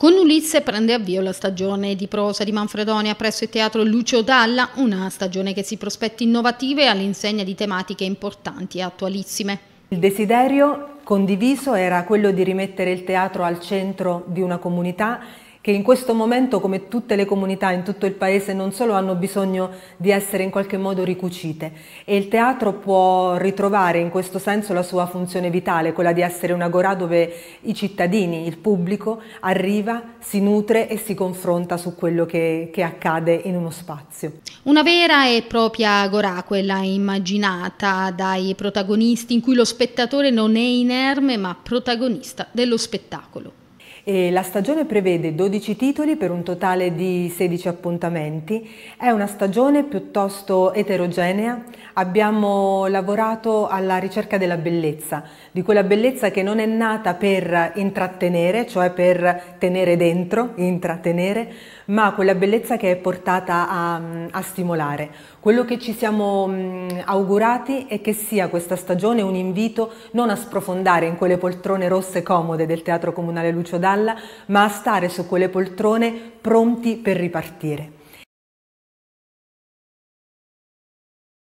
Con Ulisse prende avvio la stagione di prosa di Manfredonia presso il teatro Lucio Dalla, una stagione che si prospetti innovativa e all'insegna di tematiche importanti e attualissime. Il desiderio condiviso era quello di rimettere il teatro al centro di una comunità che in questo momento, come tutte le comunità in tutto il paese, non solo hanno bisogno di essere in qualche modo ricucite e il teatro può ritrovare in questo senso la sua funzione vitale, quella di essere un agorà dove i cittadini, il pubblico, arriva, si nutre e si confronta su quello che, che accade in uno spazio. Una vera e propria agorà, quella immaginata dai protagonisti, in cui lo spettatore non è inerme ma protagonista dello spettacolo. E la stagione prevede 12 titoli per un totale di 16 appuntamenti. È una stagione piuttosto eterogenea. Abbiamo lavorato alla ricerca della bellezza, di quella bellezza che non è nata per intrattenere, cioè per tenere dentro, intrattenere, ma quella bellezza che è portata a, a stimolare. Quello che ci siamo mm, augurati è che sia questa stagione un invito non a sprofondare in quelle poltrone rosse comode del Teatro Comunale Lucio dalla, ma a stare su quelle poltrone pronti per ripartire.